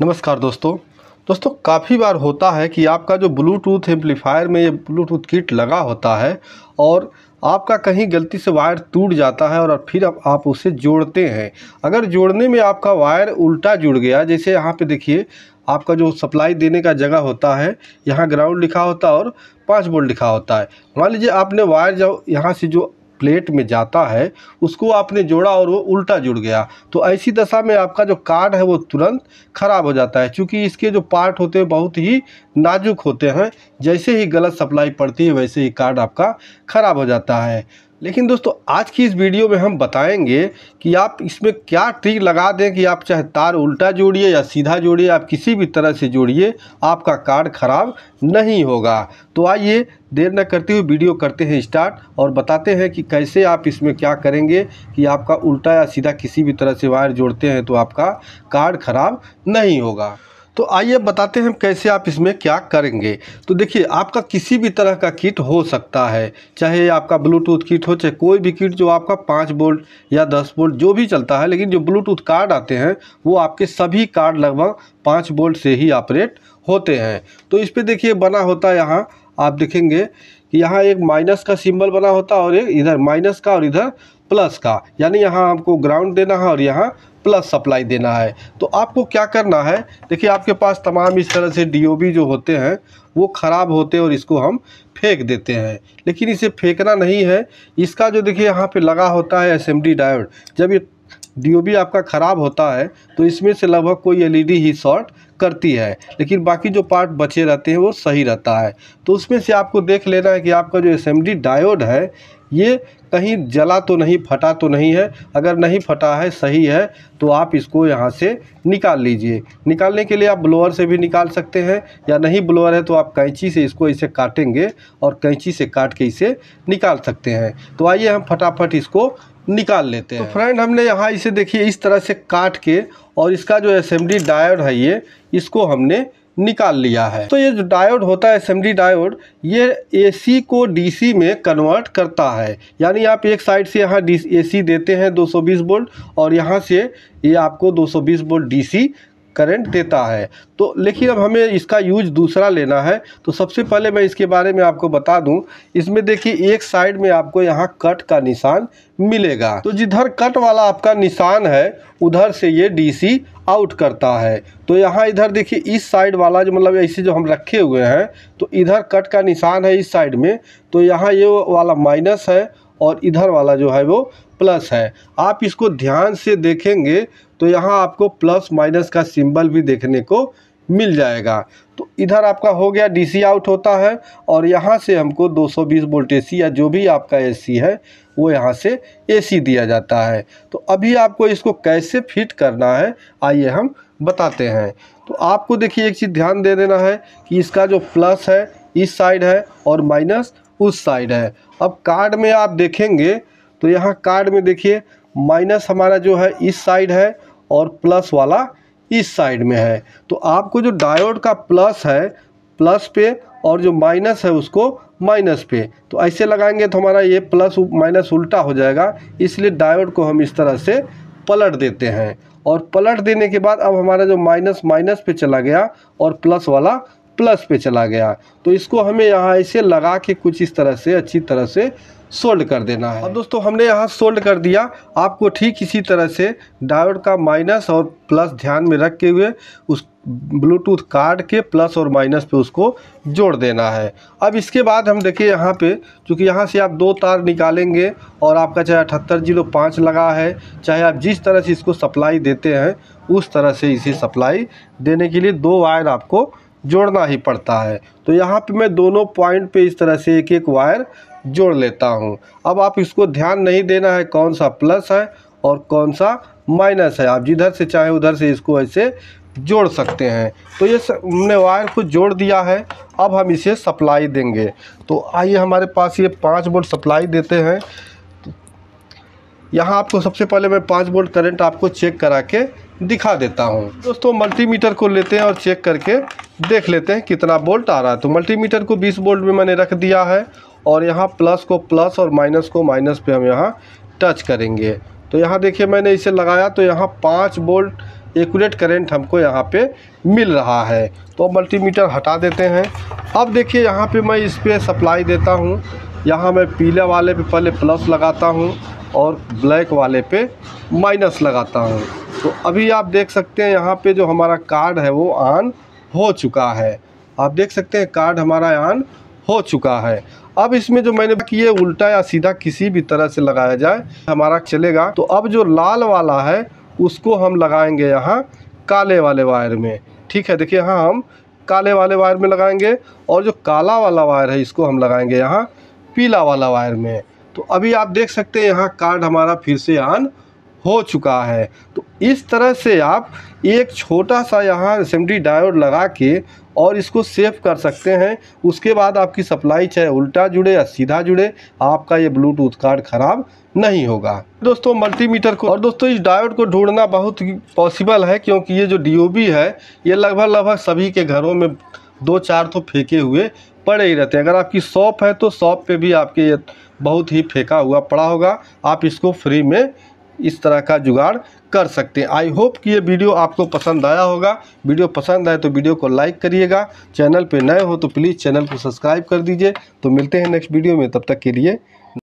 नमस्कार दोस्तों दोस्तों काफ़ी बार होता है कि आपका जो ब्लूटूथ एम्पलीफायर में ये ब्लूटूथ किट लगा होता है और आपका कहीं गलती से वायर टूट जाता है और फिर आप, आप उसे जोड़ते हैं अगर जोड़ने में आपका वायर उल्टा जुड़ गया जैसे यहाँ पे देखिए आपका जो सप्लाई देने का जगह होता है यहाँ ग्राउंड लिखा होता है और पाँच बोल्ट लिखा होता है मान लीजिए आपने वायर जो यहाँ से जो प्लेट में जाता है उसको आपने जोड़ा और वो उल्टा जुड़ गया तो ऐसी दशा में आपका जो कार्ड है वो तुरंत ख़राब हो जाता है क्योंकि इसके जो पार्ट होते हैं बहुत ही नाजुक होते हैं जैसे ही गलत सप्लाई पड़ती है वैसे ही कार्ड आपका ख़राब हो जाता है लेकिन दोस्तों आज की इस वीडियो में हम बताएंगे कि आप इसमें क्या ट्रिक लगा दें कि आप चाहे तार उल्टा जोड़िए या सीधा जोड़िए आप किसी भी तरह से जोड़िए आपका कार्ड ख़राब नहीं होगा तो आइए देर न करते हुए वीडियो करते हैं स्टार्ट और बताते हैं कि कैसे आप इसमें क्या करेंगे कि आपका उल्टा या सीधा किसी भी तरह से वायर जोड़ते हैं तो आपका कार्ड ख़राब नहीं होगा तो आइए बताते हैं कैसे आप इसमें क्या करेंगे तो देखिए आपका किसी भी तरह का किट हो सकता है चाहे आपका ब्लूटूथ किट हो चाहे कोई भी किट जो आपका पाँच बोल्ट या दस बोल्ट जो भी चलता है लेकिन जो ब्लूटूथ कार्ड आते हैं वो आपके सभी कार्ड लगभग पाँच बोल्ट से ही ऑपरेट होते हैं तो इस पर देखिए बना होता है यहाँ आप देखेंगे यहाँ एक माइनस का सिंबल बना होता है और एक इधर माइनस का और इधर प्लस का यानी यहाँ आपको ग्राउंड देना है और यहाँ प्लस सप्लाई देना है तो आपको क्या करना है देखिए आपके पास तमाम इस तरह से डीओबी जो होते हैं वो ख़राब होते हैं और इसको हम फेंक देते हैं लेकिन इसे फेंकना नहीं है इसका जो देखिए यहाँ पे लगा होता है एसएमडी डायोड जब ये डीओबी आपका ख़राब होता है तो इसमें से लगभग कोई एलईडी e ही शॉर्ट करती है लेकिन बाकी जो पार्ट बचे रहते हैं वो सही रहता है तो उसमें से आपको देख लेना है कि आपका जो एस डायोड है ये कहीं जला तो नहीं फटा तो नहीं है अगर नहीं फटा है सही है तो आप इसको यहाँ से निकाल लीजिए निकालने के लिए आप ब्लोअर से भी निकाल सकते हैं या नहीं ब्लोअर है तो आप कैंची से इसको इसे काटेंगे और कैंची से काट के इसे निकाल सकते हैं तो आइए हम फटाफट इसको निकाल लेते तो हैं तो फ्रेंड हमने यहाँ इसे देखिए इस तरह से काट के और इसका जो असेंबली डायोड है ये इसको हमने निकाल लिया है तो ये जो डायोड होता है असेंबली डायोड ये एसी को डीसी में कन्वर्ट करता है यानी आप एक साइड से यहाँ एसी देते हैं 220 वोल्ट और यहाँ से ये आपको 220 वोल्ट डीसी करंट देता है तो लेकिन अब हमें इसका यूज दूसरा लेना है तो सबसे पहले मैं इसके बारे में आपको बता दूं इसमें देखिए एक साइड में आपको यहाँ कट का निशान मिलेगा तो जिधर कट वाला आपका निशान है उधर से ये डीसी आउट करता है तो यहाँ इधर देखिए इस साइड वाला जो मतलब ऐसे जो हम रखे हुए हैं तो इधर कट का निशान है इस साइड में तो यहाँ ये वाला माइनस है और इधर वाला जो है वो प्लस है आप इसको ध्यान से देखेंगे तो यहाँ आपको प्लस माइनस का सिंबल भी देखने को मिल जाएगा तो इधर आपका हो गया डीसी आउट होता है और यहाँ से हमको 220 वोल्ट एसी या जो भी आपका एसी है वो यहाँ से एसी दिया जाता है तो अभी आपको इसको कैसे फिट करना है आइए हम बताते हैं तो आपको देखिए एक चीज़ ध्यान दे देना है कि इसका जो प्लस है इस साइड है और माइनस उस साइड है अब कार्ड में आप देखेंगे तो यहाँ कार्ड में देखिए माइनस हमारा जो है इस साइड है और प्लस वाला इस साइड में है तो आपको जो डायोड का प्लस है प्लस पे और जो माइनस है उसको माइनस पे तो ऐसे लगाएंगे तो हमारा ये प्लस माइनस उल्टा हो जाएगा इसलिए डायोड को हम इस तरह से पलट देते हैं और पलट देने के बाद अब हमारा जो माइनस माइनस पे चला गया और प्लस वाला प्लस पे चला गया तो इसको हमें यहाँ ऐसे लगा के कुछ इस तरह से अच्छी तरह से सोल्ड कर देना है अब दोस्तों हमने यहाँ सोल्ड कर दिया आपको ठीक इसी तरह से डायोड का माइनस और प्लस ध्यान में रख के हुए उस ब्लूटूथ कार्ड के प्लस और माइनस पे उसको जोड़ देना है अब इसके बाद हम देखिए यहाँ पे चूँकि यहाँ से आप दो तार निकालेंगे और आपका चाहे अठहत्तर जीरो पाँच लगा है चाहे आप जिस तरह से इसको सप्लाई देते हैं उस तरह से इसे सप्लाई देने के लिए दो वायर आपको जोड़ना ही पड़ता है तो यहाँ पे मैं दोनों पॉइंट पे इस तरह से एक एक वायर जोड़ लेता हूँ अब आप इसको ध्यान नहीं देना है कौन सा प्लस है और कौन सा माइनस है आप जिधर से चाहे उधर से इसको ऐसे जोड़ सकते हैं तो ये हमने वायर को जोड़ दिया है अब हम इसे सप्लाई देंगे तो आइए हमारे पास ये पाँच बोल्ट सप्लाई देते हैं यहाँ आपको सबसे पहले मैं पाँच बोल्ट करंट आपको चेक करा के दिखा देता हूँ दोस्तों मल्टीमीटर को लेते हैं और चेक करके देख लेते हैं कितना बोल्ट आ रहा है तो मल्टीमीटर को 20 बोल्ट में मैंने रख दिया है और यहाँ प्लस को प्लस और माइनस को माइनस पे हम यहाँ टच करेंगे तो यहाँ देखिए मैंने इसे लगाया तो यहाँ पाँच बोल्ट एकूरेट करेंट हमको यहाँ पर मिल रहा है तो मल्टीमीटर हटा देते हैं अब देखिए यहाँ पर मैं इस पर सप्लाई देता हूँ यहाँ मैं पीले वाले पे पहले प्लस लगाता हूँ और ब्लैक वाले पे माइनस लगाता हूँ तो अभी आप देख सकते हैं यहाँ पे जो हमारा कार्ड है वो ऑन हो चुका है आप देख सकते हैं कार्ड हमारा ऑन हो चुका है अब इसमें जो मैंने ये उल्टा या सीधा किसी भी तरह से लगाया जाए हमारा चलेगा तो अब जो लाल वाला है उसको हम लगाएंगे यहाँ काले वाले वायर में ठीक है देखिए यहाँ हम काले वाले वायर में लगाएंगे और जो काला वाला वायर है इसको हम लगाएंगे यहाँ पीला वाला वायर में तो अभी आप देख सकते हैं यहाँ कार्ड हमारा फिर से ऑन हो चुका है तो इस तरह से आप एक छोटा सा यहाँ असेंबली डायोड लगा के और इसको सेव कर सकते हैं उसके बाद आपकी सप्लाई चाहे उल्टा जुड़े या सीधा जुड़े आपका ये ब्लूटूथ कार्ड ख़राब नहीं होगा दोस्तों मल्टीमीटर को और दोस्तों इस डायोड को ढूंढना बहुत पॉसिबल है क्योंकि ये जो डी है ये लगभग लगभग सभी के घरों में दो चार तो फेंके हुए पड़े ही रहते हैं अगर आपकी शॉप है तो शॉप पे भी आपके ये बहुत ही फेंका हुआ पड़ा होगा आप इसको फ्री में इस तरह का जुगाड़ कर सकते हैं आई होप कि ये वीडियो आपको पसंद आया होगा वीडियो पसंद आए तो वीडियो को लाइक करिएगा चैनल पे नए हो तो प्लीज़ चैनल को सब्सक्राइब कर दीजिए तो मिलते हैं नेक्स्ट वीडियो में तब तक के लिए